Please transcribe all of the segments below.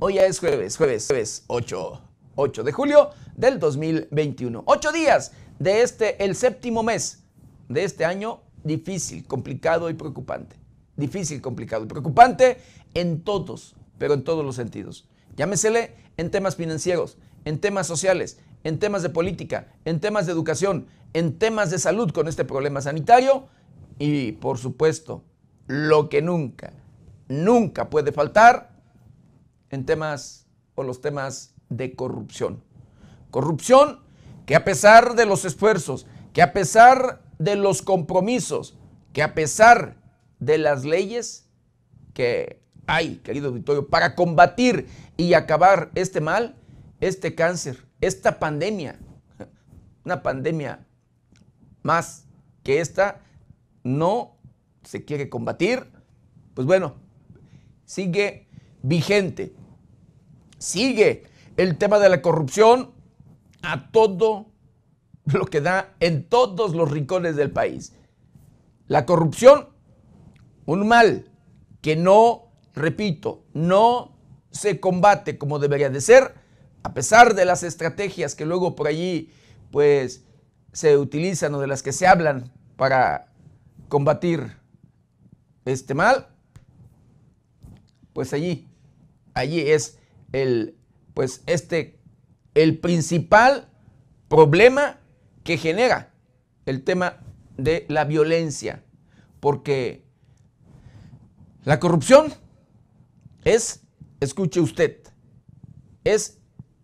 Hoy ya es jueves, jueves, jueves 8, de julio del 2021. Ocho días de este, el séptimo mes de este año difícil, complicado y preocupante. Difícil, complicado y preocupante en todos, pero en todos los sentidos. Llámesele en temas financieros, en temas sociales, en temas de política, en temas de educación, en temas de salud con este problema sanitario y, por supuesto, lo que nunca, nunca puede faltar en temas o los temas de corrupción. Corrupción que a pesar de los esfuerzos, que a pesar de los compromisos, que a pesar de las leyes que hay, querido auditorio, para combatir y acabar este mal, este cáncer, esta pandemia, una pandemia más que esta, no se quiere combatir, pues bueno, sigue vigente sigue el tema de la corrupción a todo lo que da en todos los rincones del país. La corrupción, un mal que no, repito, no se combate como debería de ser, a pesar de las estrategias que luego por allí pues se utilizan o de las que se hablan para combatir este mal, pues allí, allí es el, pues este, el principal problema que genera el tema de la violencia, porque la corrupción es, escuche usted, es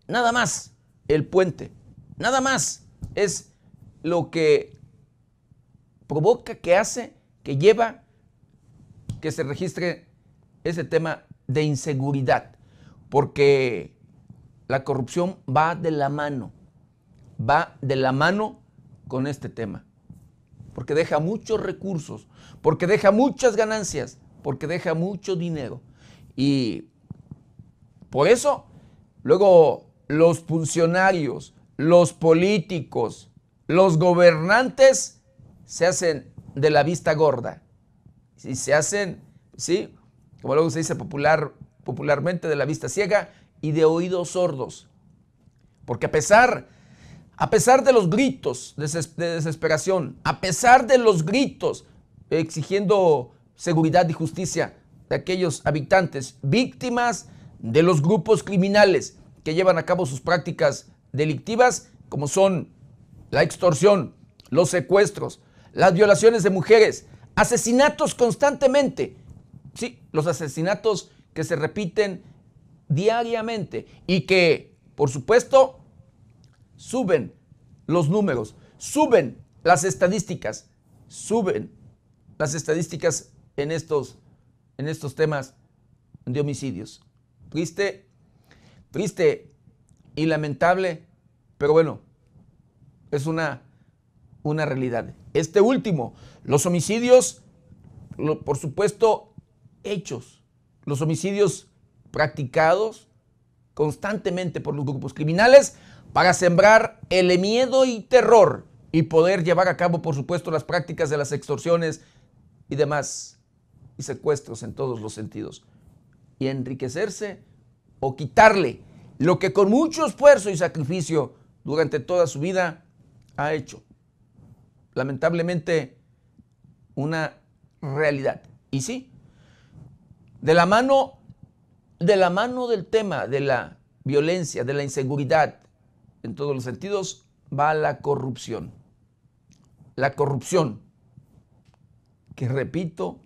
nada más el puente, nada más es lo que provoca, que hace, que lleva, que se registre ese tema de inseguridad porque la corrupción va de la mano, va de la mano con este tema, porque deja muchos recursos, porque deja muchas ganancias, porque deja mucho dinero. Y por eso, luego los funcionarios, los políticos, los gobernantes se hacen de la vista gorda. Y se hacen, ¿sí? Como luego se dice popular, popularmente de la vista ciega y de oídos sordos. Porque a pesar, a pesar de los gritos de desesperación, a pesar de los gritos exigiendo seguridad y justicia de aquellos habitantes, víctimas de los grupos criminales que llevan a cabo sus prácticas delictivas, como son la extorsión, los secuestros, las violaciones de mujeres, asesinatos constantemente. Sí, los asesinatos que se repiten diariamente y que, por supuesto, suben los números, suben las estadísticas, suben las estadísticas en estos, en estos temas de homicidios. Triste, triste y lamentable, pero bueno, es una, una realidad. Este último, los homicidios, por supuesto, hechos los homicidios practicados constantemente por los grupos criminales para sembrar el miedo y terror y poder llevar a cabo, por supuesto, las prácticas de las extorsiones y demás, y secuestros en todos los sentidos, y enriquecerse o quitarle lo que con mucho esfuerzo y sacrificio durante toda su vida ha hecho. Lamentablemente, una realidad. Y sí, de la mano, de la mano del tema de la violencia, de la inseguridad, en todos los sentidos, va la corrupción. La corrupción, que repito,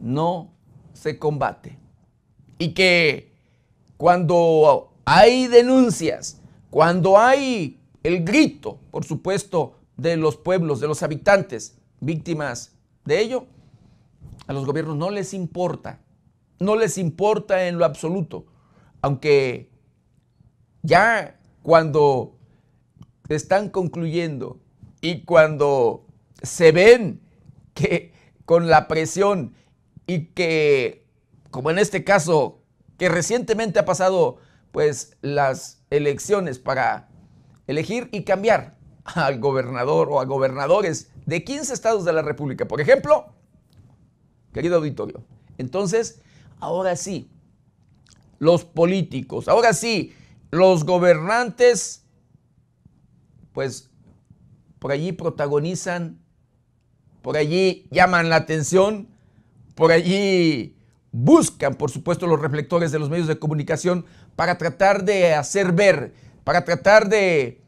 no se combate. Y que cuando hay denuncias, cuando hay el grito, por supuesto, de los pueblos, de los habitantes víctimas de ello, a los gobiernos no les importa no les importa en lo absoluto. Aunque ya cuando están concluyendo y cuando se ven que con la presión y que, como en este caso, que recientemente ha pasado pues las elecciones para elegir y cambiar al gobernador o a gobernadores de 15 estados de la República, por ejemplo, querido auditorio. Entonces, ahora sí, los políticos, ahora sí, los gobernantes, pues por allí protagonizan, por allí llaman la atención, por allí buscan, por supuesto, los reflectores de los medios de comunicación para tratar de hacer ver, para tratar de,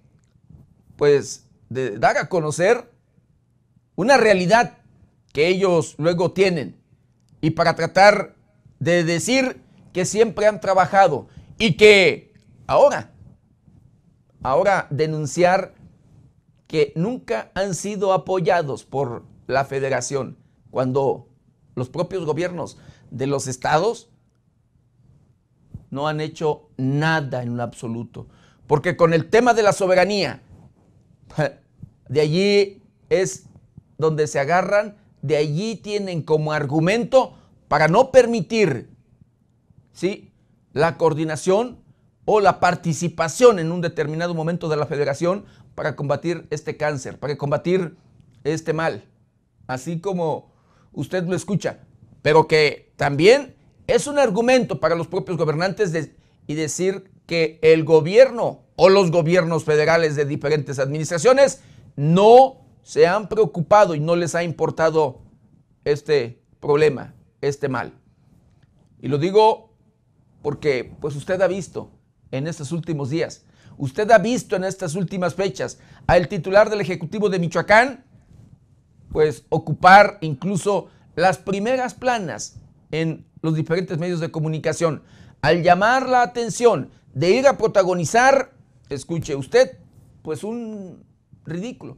pues, de dar a conocer una realidad que ellos luego tienen y para tratar de decir que siempre han trabajado y que ahora, ahora denunciar que nunca han sido apoyados por la federación, cuando los propios gobiernos de los estados no han hecho nada en absoluto. Porque con el tema de la soberanía, de allí es donde se agarran, de allí tienen como argumento para no permitir ¿sí? la coordinación o la participación en un determinado momento de la federación para combatir este cáncer, para combatir este mal, así como usted lo escucha, pero que también es un argumento para los propios gobernantes y decir que el gobierno o los gobiernos federales de diferentes administraciones no se han preocupado y no les ha importado este problema, este mal. Y lo digo porque pues usted ha visto en estos últimos días, usted ha visto en estas últimas fechas al titular del Ejecutivo de Michoacán pues ocupar incluso las primeras planas en los diferentes medios de comunicación al llamar la atención de ir a protagonizar, escuche usted, pues un ridículo,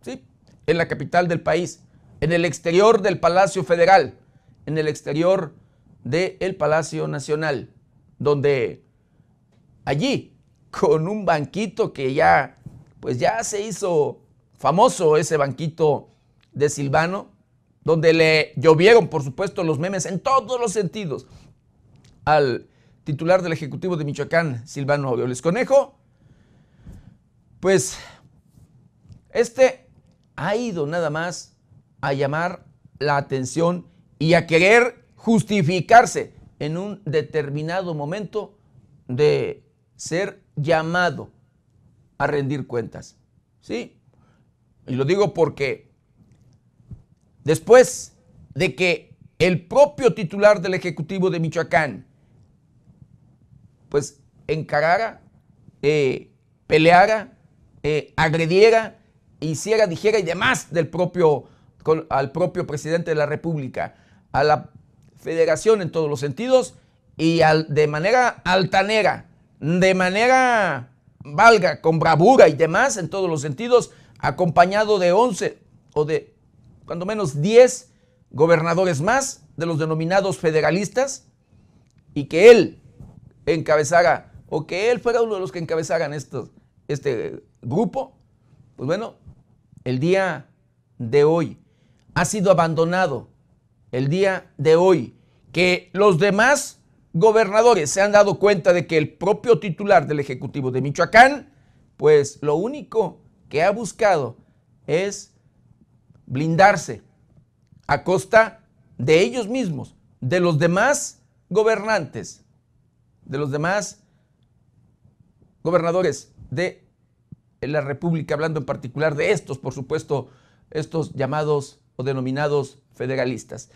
¿sí? En la capital del país, en el exterior del Palacio Federal, en el exterior del Palacio Nacional, donde allí, con un banquito que ya, pues ya se hizo famoso ese banquito de Silvano, donde le llovieron, por supuesto, los memes en todos los sentidos al titular del Ejecutivo de Michoacán, Silvano Aureoles Conejo, pues este ha ido nada más a llamar la atención y a querer justificarse en un determinado momento de ser llamado a rendir cuentas. ¿Sí? Y lo digo porque después de que el propio titular del Ejecutivo de Michoacán, pues encarara, eh, peleara, eh, agrediera, hiciera, dijera y demás del propio, al propio presidente de la República, a la federación en todos los sentidos y de manera altanera, de manera valga, con bravura y demás en todos los sentidos, acompañado de 11 o de cuando menos 10 gobernadores más de los denominados federalistas y que él encabezara o que él fuera uno de los que encabezaran estos, este grupo, pues bueno, el día de hoy ha sido abandonado el día de hoy, que los demás gobernadores se han dado cuenta de que el propio titular del Ejecutivo de Michoacán, pues lo único que ha buscado es blindarse a costa de ellos mismos, de los demás gobernantes, de los demás gobernadores de la República, hablando en particular de estos, por supuesto, estos llamados o denominados federalistas.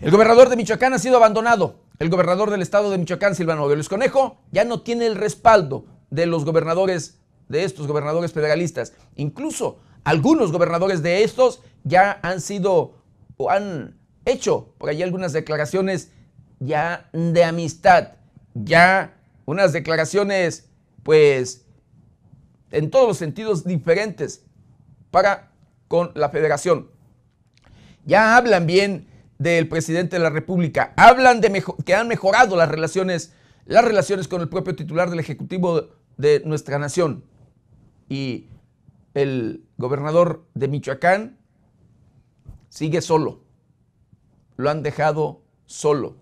El gobernador de Michoacán ha sido abandonado. El gobernador del estado de Michoacán, Silvano Luis Conejo, ya no tiene el respaldo de los gobernadores, de estos gobernadores federalistas. Incluso algunos gobernadores de estos ya han sido o han hecho por ahí algunas declaraciones ya de amistad, ya unas declaraciones, pues, en todos los sentidos diferentes para con la federación. Ya hablan bien del presidente de la República, hablan de que han mejorado las relaciones, las relaciones con el propio titular del Ejecutivo de nuestra nación. Y el gobernador de Michoacán sigue solo. Lo han dejado solo.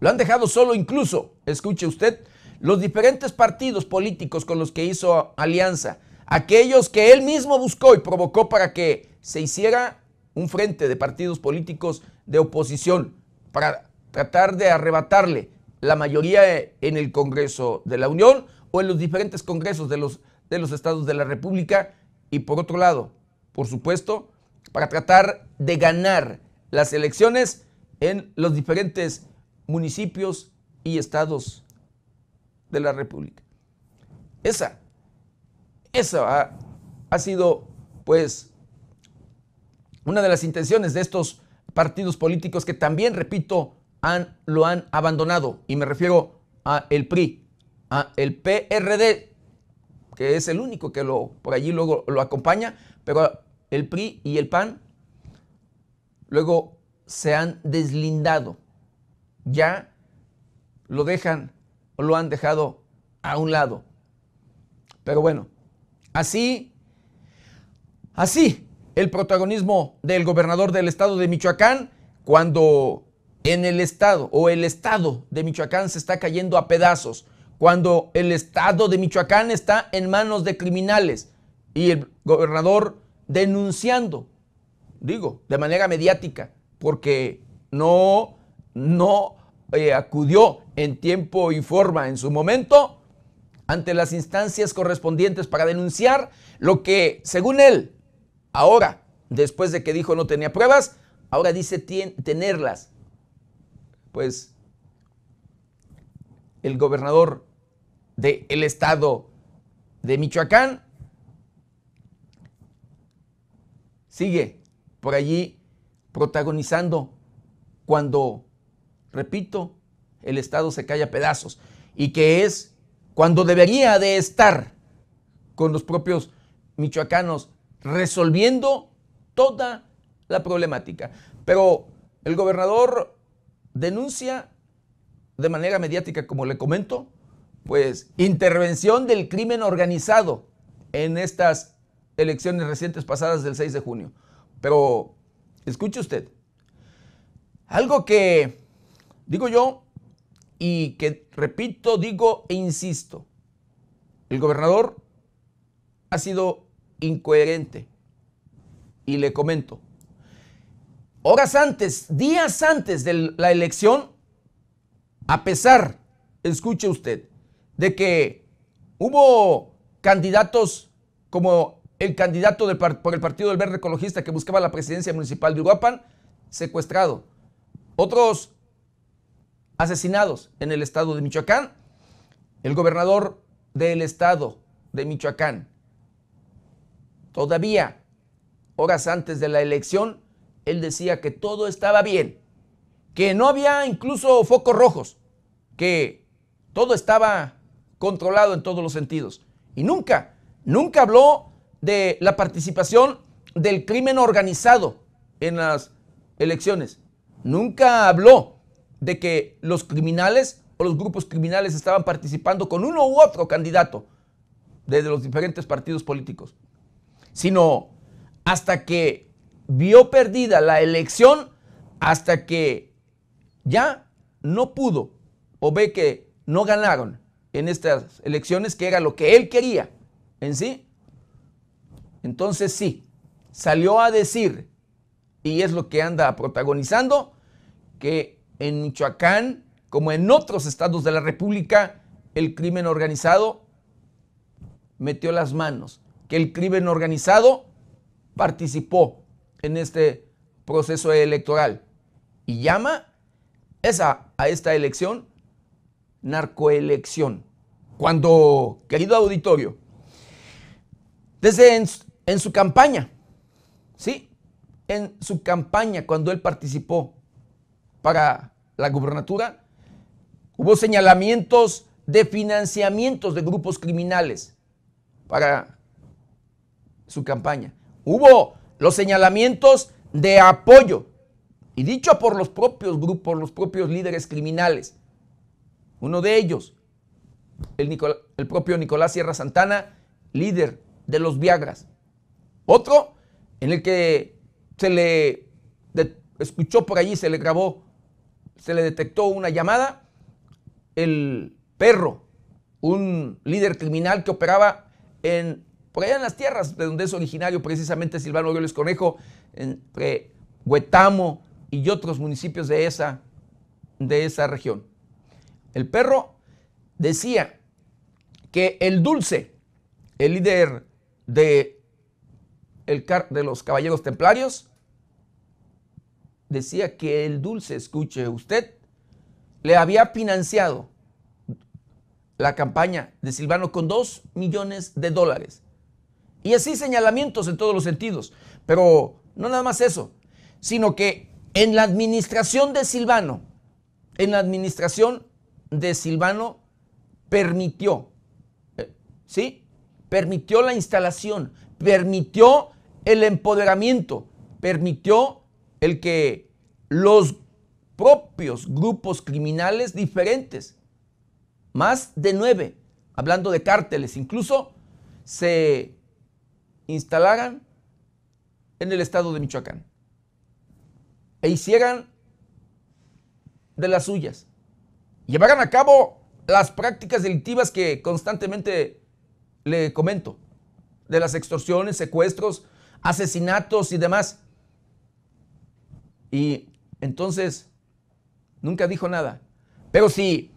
Lo han dejado solo incluso, escuche usted, los diferentes partidos políticos con los que hizo alianza, aquellos que él mismo buscó y provocó para que se hiciera un frente de partidos políticos de oposición para tratar de arrebatarle la mayoría en el Congreso de la Unión o en los diferentes congresos de los, de los estados de la República y por otro lado, por supuesto, para tratar de ganar las elecciones en los diferentes municipios y estados de la República. Esa, esa ha, ha sido pues una de las intenciones de estos partidos políticos que también, repito, han, lo han abandonado, y me refiero a el PRI, a el PRD, que es el único que lo, por allí luego lo acompaña, pero el PRI y el PAN luego se han deslindado, ya lo dejan o lo han dejado a un lado. Pero bueno, así, así el protagonismo del gobernador del estado de Michoacán cuando en el estado o el estado de Michoacán se está cayendo a pedazos, cuando el estado de Michoacán está en manos de criminales y el gobernador denunciando, digo, de manera mediática, porque no, no eh, acudió en tiempo y forma en su momento ante las instancias correspondientes para denunciar lo que, según él, Ahora, después de que dijo no tenía pruebas, ahora dice tenerlas. Pues el gobernador del estado de Michoacán sigue por allí protagonizando cuando, repito, el estado se cae a pedazos y que es cuando debería de estar con los propios michoacanos resolviendo toda la problemática. Pero el gobernador denuncia de manera mediática, como le comento, pues intervención del crimen organizado en estas elecciones recientes pasadas del 6 de junio. Pero escuche usted, algo que digo yo y que repito, digo e insisto, el gobernador ha sido incoherente. Y le comento, horas antes, días antes de la elección, a pesar, escuche usted, de que hubo candidatos como el candidato por el Partido del Verde Ecologista que buscaba la presidencia municipal de Uruapan, secuestrado. Otros asesinados en el estado de Michoacán. El gobernador del estado de Michoacán, Todavía, horas antes de la elección, él decía que todo estaba bien, que no había incluso focos rojos, que todo estaba controlado en todos los sentidos. Y nunca, nunca habló de la participación del crimen organizado en las elecciones. Nunca habló de que los criminales o los grupos criminales estaban participando con uno u otro candidato desde los diferentes partidos políticos sino hasta que vio perdida la elección, hasta que ya no pudo o ve que no ganaron en estas elecciones, que era lo que él quería en sí. Entonces sí, salió a decir, y es lo que anda protagonizando, que en Michoacán, como en otros estados de la República, el crimen organizado metió las manos, que el crimen organizado participó en este proceso electoral y llama esa, a esta elección narcoelección. Cuando, querido auditorio, desde en, su campaña, ¿sí? En su campaña, cuando él participó para la gubernatura, hubo señalamientos de financiamientos de grupos criminales para su campaña. Hubo los señalamientos de apoyo, y dicho por los propios grupos, los propios líderes criminales. Uno de ellos, el, el propio Nicolás Sierra Santana, líder de los Viagras. Otro en el que se le escuchó por allí, se le grabó, se le detectó una llamada, el perro, un líder criminal que operaba en por allá en las tierras de donde es originario precisamente Silvano Aureoles Conejo, entre Huetamo y otros municipios de esa, de esa región. El perro decía que el dulce, el líder de, el de los caballeros templarios, decía que el dulce, escuche usted, le había financiado la campaña de Silvano con 2 millones de dólares. Y así señalamientos en todos los sentidos. Pero no nada más eso, sino que en la administración de Silvano, en la administración de Silvano permitió, eh, ¿sí? Permitió la instalación, permitió el empoderamiento, permitió el que los propios grupos criminales diferentes, más de nueve, hablando de cárteles, incluso se instalaran en el estado de Michoacán e hicieran de las suyas, llevaran a cabo las prácticas delictivas que constantemente le comento, de las extorsiones, secuestros, asesinatos y demás. Y entonces, nunca dijo nada. Pero si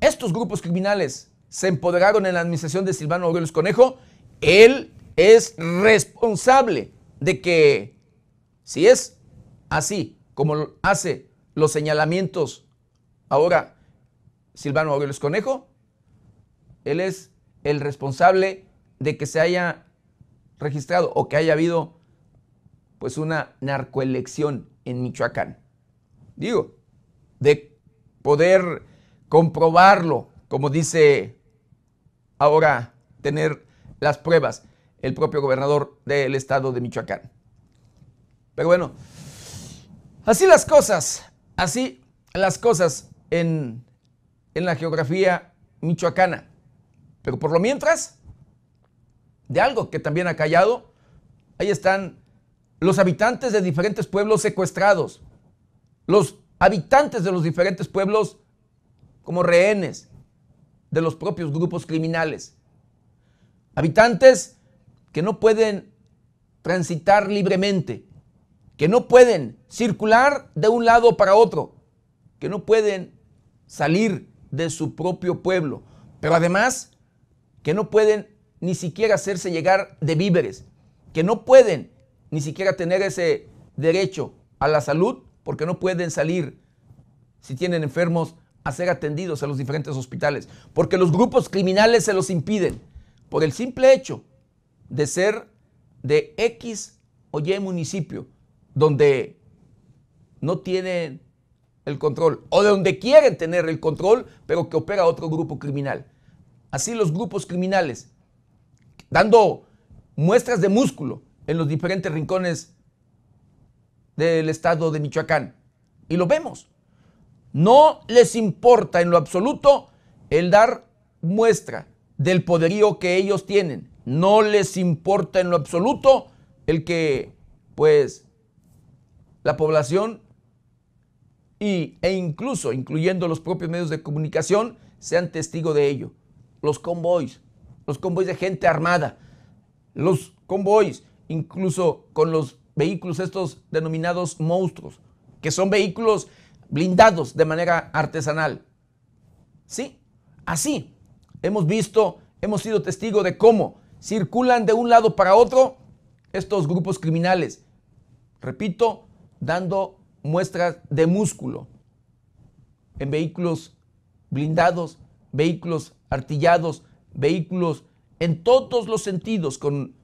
estos grupos criminales se empoderaron en la administración de Silvano Aureoles Conejo, él es responsable de que, si es así como hace los señalamientos ahora Silvano Aureoles Conejo, él es el responsable de que se haya registrado o que haya habido pues una narcoelección en Michoacán. Digo, de poder comprobarlo, como dice ahora, tener las pruebas el propio gobernador del estado de Michoacán. Pero bueno, así las cosas, así las cosas en, en la geografía michoacana. Pero por lo mientras, de algo que también ha callado, ahí están los habitantes de diferentes pueblos secuestrados, los habitantes de los diferentes pueblos como rehenes de los propios grupos criminales, habitantes que no pueden transitar libremente, que no pueden circular de un lado para otro, que no pueden salir de su propio pueblo, pero además que no pueden ni siquiera hacerse llegar de víveres, que no pueden ni siquiera tener ese derecho a la salud porque no pueden salir si tienen enfermos a ser atendidos a los diferentes hospitales, porque los grupos criminales se los impiden por el simple hecho de ser de X o Y municipio, donde no tienen el control, o de donde quieren tener el control, pero que opera otro grupo criminal. Así los grupos criminales, dando muestras de músculo en los diferentes rincones del estado de Michoacán. Y lo vemos. No les importa en lo absoluto el dar muestra del poderío que ellos tienen, no les importa en lo absoluto el que, pues, la población y, e incluso, incluyendo los propios medios de comunicación, sean testigo de ello. Los convoys, los convoys de gente armada, los convoys, incluso con los vehículos estos denominados monstruos, que son vehículos blindados de manera artesanal. Sí, así hemos visto, hemos sido testigo de cómo circulan de un lado para otro estos grupos criminales. Repito, dando muestras de músculo en vehículos blindados, vehículos artillados, vehículos en todos los sentidos con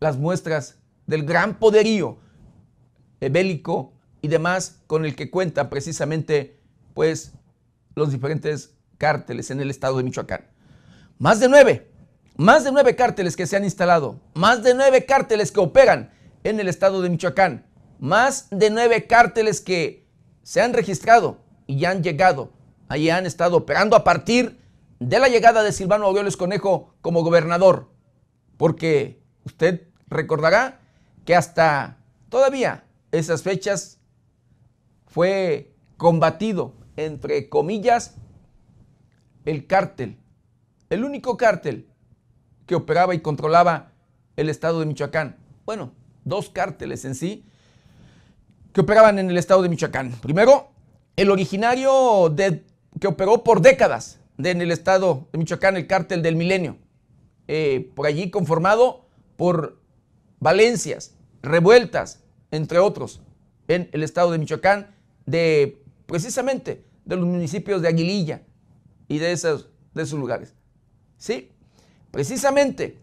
las muestras del gran poderío bélico y demás con el que cuentan precisamente pues los diferentes cárteles en el estado de Michoacán. Más de nueve más de nueve cárteles que se han instalado, más de nueve cárteles que operan en el estado de Michoacán, más de nueve cárteles que se han registrado y han llegado, ahí han estado operando a partir de la llegada de Silvano Aureoles Conejo como gobernador, porque usted recordará que hasta todavía esas fechas fue combatido, entre comillas, el cártel, el único cártel que operaba y controlaba el estado de Michoacán. Bueno, dos cárteles en sí que operaban en el estado de Michoacán. Primero, el originario de, que operó por décadas en el estado de Michoacán, el cártel del milenio, eh, por allí conformado por valencias, revueltas, entre otros, en el estado de Michoacán, de precisamente de los municipios de Aguililla y de esos, de esos lugares. ¿Sí? precisamente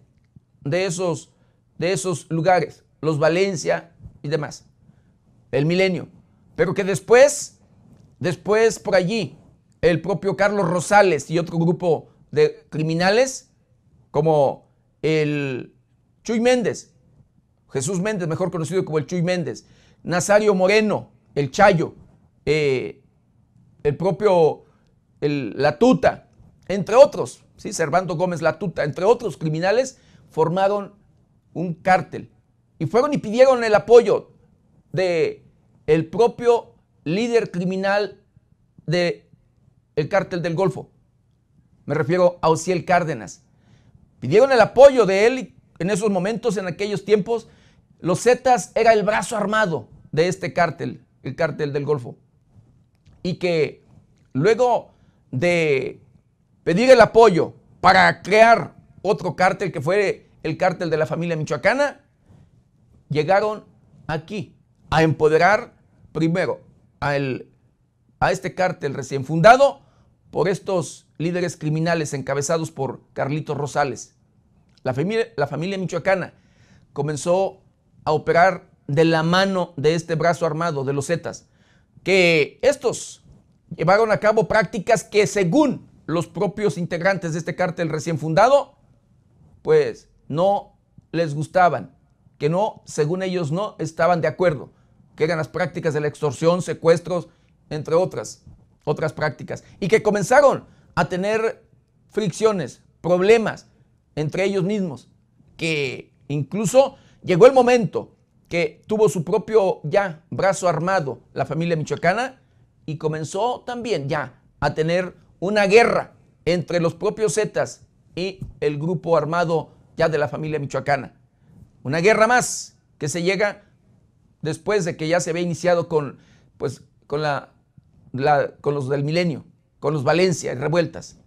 de esos, de esos lugares, los Valencia y demás, el milenio. Pero que después, después por allí, el propio Carlos Rosales y otro grupo de criminales, como el Chuy Méndez, Jesús Méndez, mejor conocido como el Chuy Méndez, Nazario Moreno, el Chayo, eh, el propio el, La Tuta, entre otros, ¿sí? Servando Gómez Latuta, entre otros criminales, formaron un cártel y fueron y pidieron el apoyo de el propio líder criminal del el cártel del Golfo. Me refiero a Osiel Cárdenas. Pidieron el apoyo de él en esos momentos, en aquellos tiempos, los Zetas era el brazo armado de este cártel, el cártel del Golfo. Y que luego de pedir el apoyo para crear otro cártel que fue el cártel de la familia michoacana, llegaron aquí a empoderar primero a, este cártel recién fundado por estos líderes criminales encabezados por Carlitos Rosales. La familia, la familia michoacana comenzó a operar de la mano de este brazo armado de los Zetas, que estos llevaron a cabo prácticas que según los propios integrantes de este cártel recién fundado, pues no les gustaban, que no, según ellos no estaban de acuerdo, que eran las prácticas de la extorsión, secuestros, entre otras, otras prácticas, y que comenzaron a tener fricciones, problemas entre ellos mismos, que incluso llegó el momento que tuvo su propio ya brazo armado la familia michoacana y comenzó también ya a tener una guerra entre los propios Zetas y el grupo armado ya de la familia michoacana. Una guerra más que se llega después de que ya se había iniciado con, pues, con, la, con los del milenio, con los Valencia y revueltas.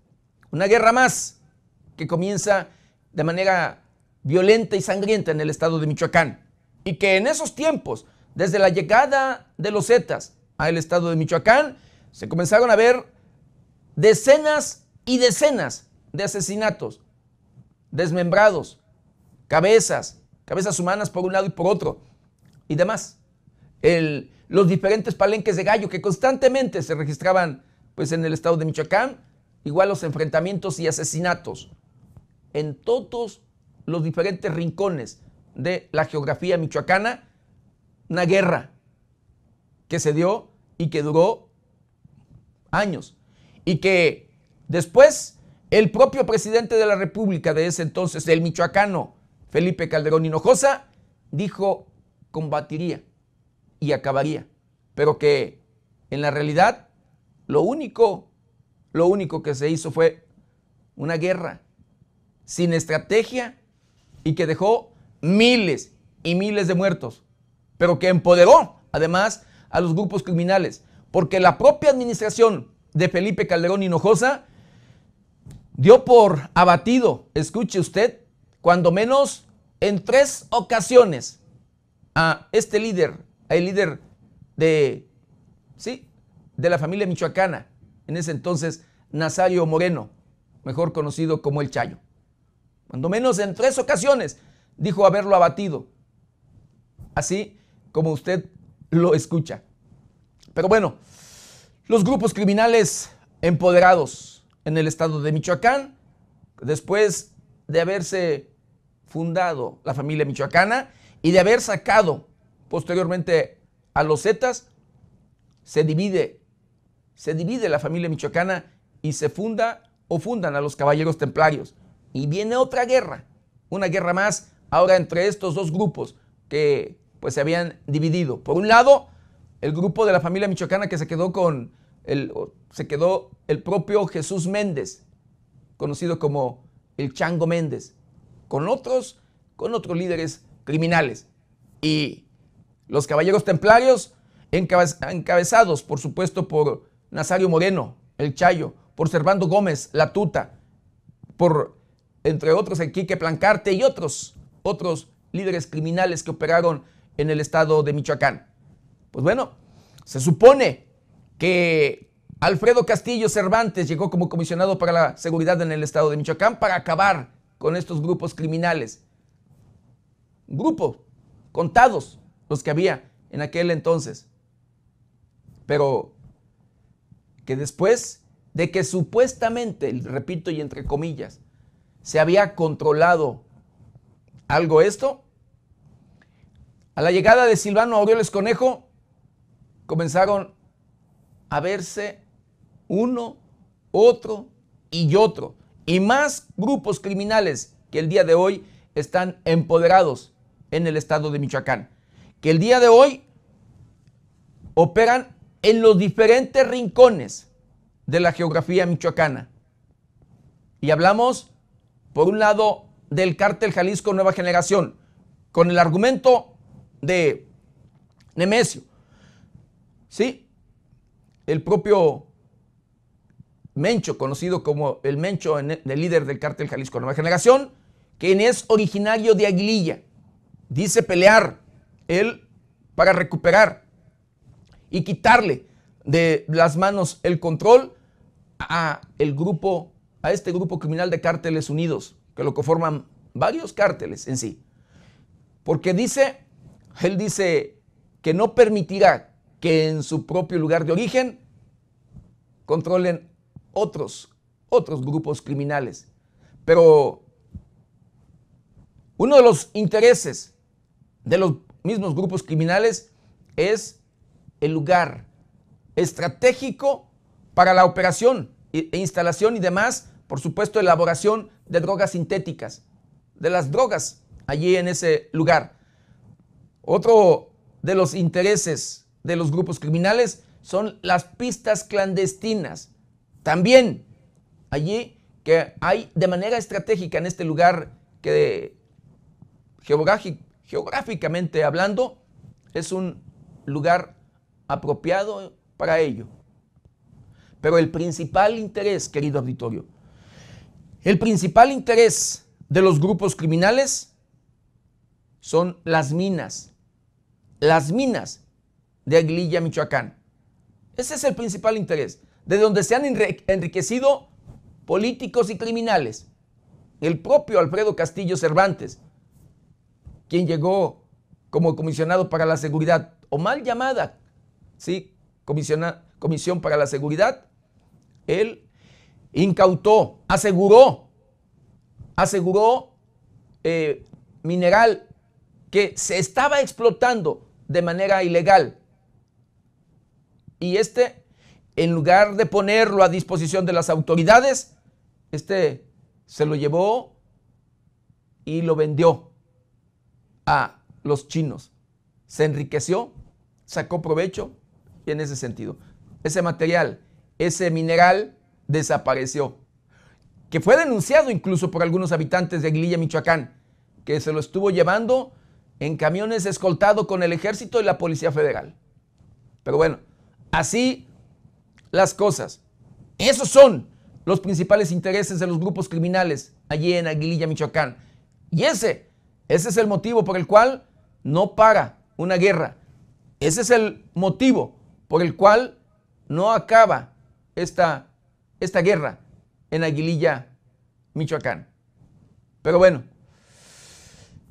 Una guerra más que comienza de manera violenta y sangrienta en el estado de Michoacán. Y que en esos tiempos, desde la llegada de los Zetas al estado de Michoacán, se comenzaron a ver decenas y decenas de asesinatos desmembrados, cabezas, cabezas humanas por un lado y por otro, y demás. los diferentes palenques de gallo que constantemente se registraban pues, en el estado de Michoacán, igual los enfrentamientos y asesinatos en todos los diferentes rincones de la geografía michoacana, una guerra que se dio y que duró años, y que después el propio presidente de la República de ese entonces, el michoacano Felipe Calderón Hinojosa, dijo combatiría y acabaría, pero que en la realidad lo único, lo único que se hizo fue una guerra sin estrategia y que dejó miles y miles de muertos, pero que empoderó además a los grupos criminales, porque la propia administración de Felipe Calderón Hinojosa dio por abatido, escuche usted, cuando menos en tres ocasiones a este líder, al líder de, sí, de la familia michoacana, en ese entonces Nazario Moreno, mejor conocido como el Chayo. Cuando menos en tres ocasiones dijo haberlo abatido, así como usted lo escucha. Pero bueno, los grupos criminales empoderados en el estado de Michoacán, después de haberse fundado la familia michoacana y de haber sacado posteriormente a los Zetas, se divide, se divide la familia michoacana y se funda o fundan a los caballeros templarios. Y viene otra guerra, una guerra más ahora entre estos dos grupos que pues se habían dividido. Por un lado, el grupo de la familia michoacana que se quedó con el, se quedó el propio Jesús Méndez, conocido como el Chango Méndez, con otros, con otros líderes criminales. Y los caballeros templarios, encabezados, por supuesto, por Nazario Moreno, el Chayo, por Servando Gómez, la Tuta, por, entre otros, el Quique Plancarte y otros, otros líderes criminales que operaron en el estado de Michoacán. Pues bueno, se supone que Alfredo Castillo Cervantes llegó como comisionado para la seguridad en el estado de Michoacán para acabar con estos grupos criminales. Grupos, contados los que había en aquel entonces. Pero que después de que supuestamente, repito y entre comillas, se había controlado algo esto, a la llegada de Silvano Aureoles Conejo, comenzaron a verse uno, otro y otro. Y más grupos criminales que el día de hoy están empoderados en el estado de Michoacán. Que el día de hoy operan en los diferentes rincones de la geografía michoacana. Y hablamos, por un lado, del cártel Jalisco Nueva Generación, con el argumento de Nemesio, Sí, el propio Mencho, conocido como el Mencho, el líder del cártel Jalisco Nueva Generación, quien es originario de Aguililla, dice pelear él para recuperar y quitarle de las manos el control a el grupo, a este grupo criminal de cárteles unidos, que lo conforman varios cárteles en sí. Porque dice, él dice que no permitirá que en su propio lugar de origen controlen otros, otros grupos criminales. Pero uno de los intereses de los mismos grupos criminales es el lugar estratégico para la operación e, e instalación y demás, por supuesto, elaboración de drogas sintéticas, de las drogas allí en ese lugar. Otro de los intereses de los grupos criminales son las pistas clandestinas. También allí que hay de manera estratégica en este lugar que geográficamente hablando es un lugar apropiado para ello. Pero el principal interés, querido auditorio, el principal interés de los grupos criminales son las minas. Las minas de Aguililla, Michoacán. Ese es el principal interés, de donde se han enriquecido políticos y criminales. El propio Alfredo Castillo Cervantes, quien llegó como comisionado para la seguridad, o mal llamada, ¿sí? comisión para la seguridad, él incautó, aseguró, aseguró eh, mineral que se estaba explotando de manera ilegal y este, en lugar de ponerlo a disposición de las autoridades, este se lo llevó y lo vendió a los chinos. Se enriqueció, sacó provecho y en ese sentido. Ese material, ese mineral desapareció, que fue denunciado incluso por algunos habitantes de Aguililla, Michoacán, que se lo estuvo llevando en camiones escoltado con el ejército y la Policía Federal. Pero bueno, Así las cosas. Esos son los principales intereses de los grupos criminales allí en Aguililla, Michoacán. Y ese, ese es el motivo por el cual no para una guerra. Ese es el motivo por el cual no acaba esta, esta guerra en Aguililla, Michoacán. Pero bueno,